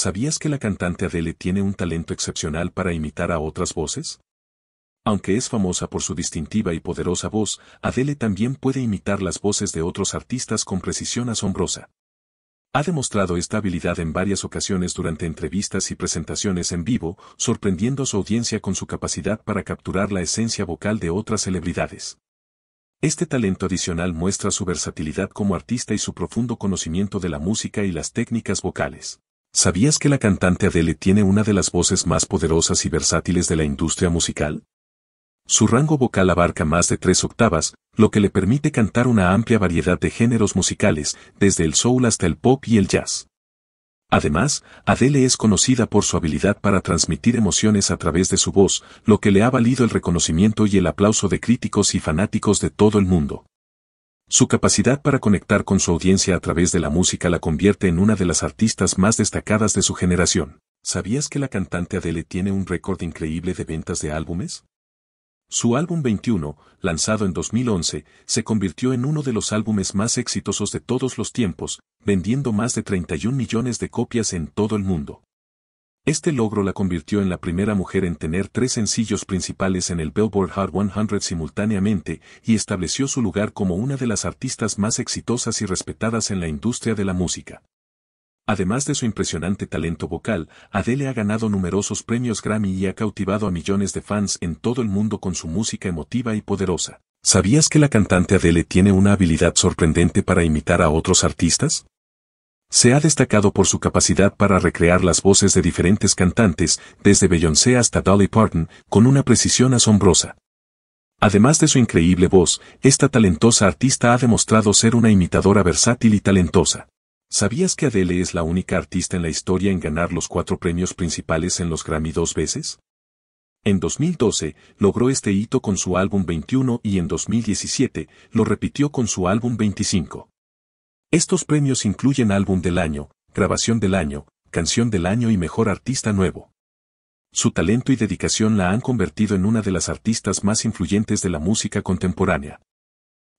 ¿Sabías que la cantante Adele tiene un talento excepcional para imitar a otras voces? Aunque es famosa por su distintiva y poderosa voz, Adele también puede imitar las voces de otros artistas con precisión asombrosa. Ha demostrado esta habilidad en varias ocasiones durante entrevistas y presentaciones en vivo, sorprendiendo a su audiencia con su capacidad para capturar la esencia vocal de otras celebridades. Este talento adicional muestra su versatilidad como artista y su profundo conocimiento de la música y las técnicas vocales. ¿Sabías que la cantante Adele tiene una de las voces más poderosas y versátiles de la industria musical? Su rango vocal abarca más de tres octavas, lo que le permite cantar una amplia variedad de géneros musicales, desde el soul hasta el pop y el jazz. Además, Adele es conocida por su habilidad para transmitir emociones a través de su voz, lo que le ha valido el reconocimiento y el aplauso de críticos y fanáticos de todo el mundo. Su capacidad para conectar con su audiencia a través de la música la convierte en una de las artistas más destacadas de su generación. ¿Sabías que la cantante Adele tiene un récord increíble de ventas de álbumes? Su álbum 21, lanzado en 2011, se convirtió en uno de los álbumes más exitosos de todos los tiempos, vendiendo más de 31 millones de copias en todo el mundo. Este logro la convirtió en la primera mujer en tener tres sencillos principales en el Billboard Hot 100 simultáneamente y estableció su lugar como una de las artistas más exitosas y respetadas en la industria de la música. Además de su impresionante talento vocal, Adele ha ganado numerosos premios Grammy y ha cautivado a millones de fans en todo el mundo con su música emotiva y poderosa. ¿Sabías que la cantante Adele tiene una habilidad sorprendente para imitar a otros artistas? Se ha destacado por su capacidad para recrear las voces de diferentes cantantes, desde Beyoncé hasta Dolly Parton, con una precisión asombrosa. Además de su increíble voz, esta talentosa artista ha demostrado ser una imitadora versátil y talentosa. ¿Sabías que Adele es la única artista en la historia en ganar los cuatro premios principales en los Grammy dos veces? En 2012, logró este hito con su álbum 21 y en 2017, lo repitió con su álbum 25. Estos premios incluyen álbum del año, grabación del año, canción del año y mejor artista nuevo. Su talento y dedicación la han convertido en una de las artistas más influyentes de la música contemporánea.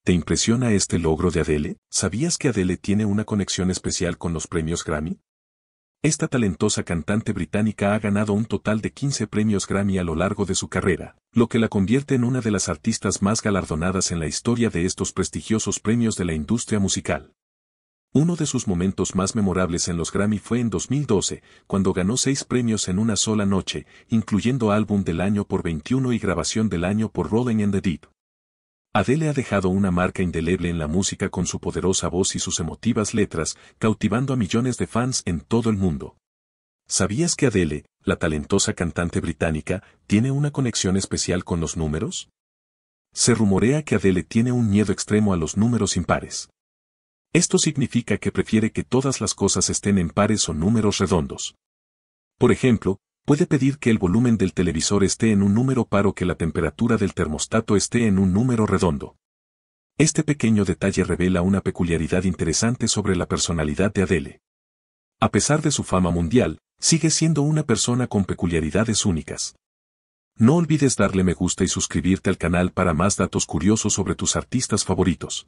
¿Te impresiona este logro de Adele? ¿Sabías que Adele tiene una conexión especial con los premios Grammy? Esta talentosa cantante británica ha ganado un total de 15 premios Grammy a lo largo de su carrera, lo que la convierte en una de las artistas más galardonadas en la historia de estos prestigiosos premios de la industria musical. Uno de sus momentos más memorables en los Grammy fue en 2012, cuando ganó seis premios en una sola noche, incluyendo Álbum del Año por 21 y Grabación del Año por Rolling in the Deep. Adele ha dejado una marca indeleble en la música con su poderosa voz y sus emotivas letras, cautivando a millones de fans en todo el mundo. ¿Sabías que Adele, la talentosa cantante británica, tiene una conexión especial con los números? Se rumorea que Adele tiene un miedo extremo a los números impares. Esto significa que prefiere que todas las cosas estén en pares o números redondos. Por ejemplo, puede pedir que el volumen del televisor esté en un número par o que la temperatura del termostato esté en un número redondo. Este pequeño detalle revela una peculiaridad interesante sobre la personalidad de Adele. A pesar de su fama mundial, sigue siendo una persona con peculiaridades únicas. No olvides darle me gusta y suscribirte al canal para más datos curiosos sobre tus artistas favoritos.